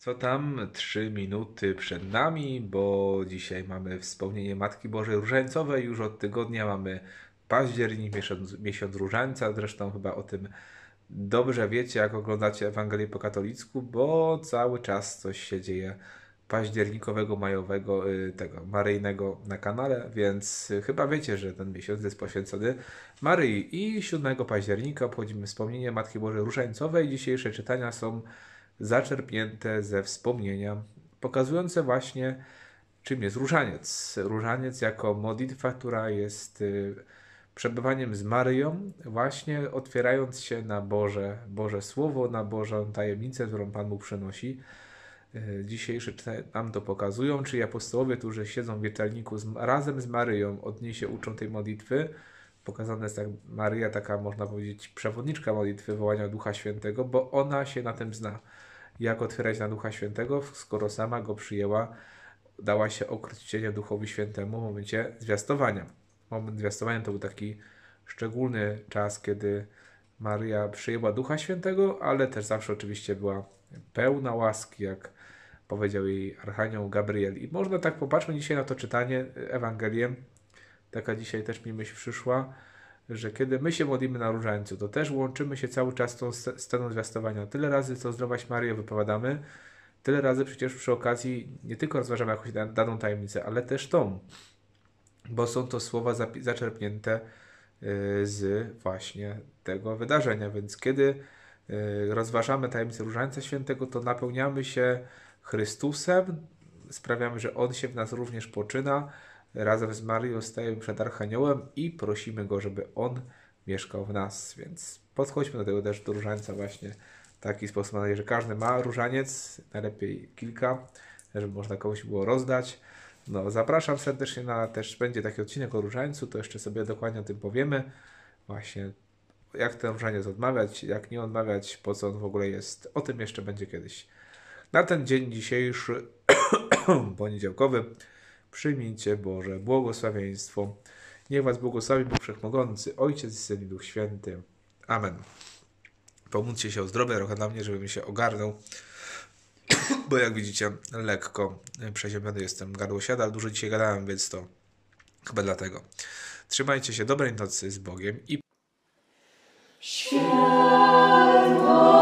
co tam trzy minuty przed nami, bo dzisiaj mamy wspomnienie Matki Bożej Różańcowej, już od tygodnia mamy październik, miesiąc, miesiąc różańca, zresztą chyba o tym dobrze wiecie, jak oglądacie Ewangelię po katolicku, bo cały czas coś się dzieje październikowego, majowego, y, tego maryjnego na kanale, więc y, chyba wiecie, że ten miesiąc jest poświęcony Maryi. I 7 października obchodzimy wspomnienie Matki Bożej Różańcowej. Dzisiejsze czytania są zaczerpnięte ze wspomnienia, pokazujące właśnie czym jest różaniec. Różaniec jako modlitwa, która jest y, przebywaniem z Maryją, właśnie otwierając się na Boże, Boże Słowo, na Bożą tajemnicę, którą Pan mu przynosi. Y, dzisiejsze nam to pokazują, czyli apostołowie, którzy siedzą w wietelniku razem z Maryją, od niej się uczą tej modlitwy. Pokazana jest tak Maryja, taka można powiedzieć przewodniczka modlitwy wołania Ducha Świętego, bo ona się na tym zna jak otwierać na Ducha Świętego, skoro sama go przyjęła, dała się okrucić Duchowi Świętemu w momencie zwiastowania. Moment zwiastowania to był taki szczególny czas, kiedy Maria przyjęła Ducha Świętego, ale też zawsze oczywiście była pełna łaski, jak powiedział jej Archanioł Gabriel. I można tak popatrzmy dzisiaj na to czytanie Ewangelię. Taka dzisiaj też mi myśl przyszła że kiedy my się modlimy na różańcu, to też łączymy się cały czas z tą sceną zwiastowania. Tyle razy, co zdrowaś Marię wypowiadamy, tyle razy przecież przy okazji nie tylko rozważamy jakąś daną tajemnicę, ale też tą, bo są to słowa zaczerpnięte y, z właśnie tego wydarzenia. Więc kiedy y, rozważamy tajemnicę Różańca Świętego, to napełniamy się Chrystusem, sprawiamy, że On się w nas również poczyna, razem z Marią stajemy przed Archaniołem i prosimy go, żeby on mieszkał w nas, więc podchodźmy do tego też do różańca właśnie w taki sposób. Mam nadzieję, że każdy ma różaniec, najlepiej kilka, żeby można komuś było rozdać. No, zapraszam serdecznie na też będzie taki odcinek o różańcu, to jeszcze sobie dokładnie o tym powiemy. Właśnie jak ten różaniec odmawiać, jak nie odmawiać, po co on w ogóle jest. O tym jeszcze będzie kiedyś. Na ten dzień dzisiejszy, poniedziałkowy, przyjmijcie Boże błogosławieństwo. Niech Was błogosławi Bóg Wszechmogący, Ojciec i Syn i Duch Święty. Amen. Pomóżcie się o zdrowie trochę na mnie, żebym się ogarnął, bo jak widzicie, lekko przeziębiony jestem. Gardło siada, ale dużo dzisiaj gadałem, więc to chyba dlatego. Trzymajcie się, dobrej nocy z Bogiem i... Światło.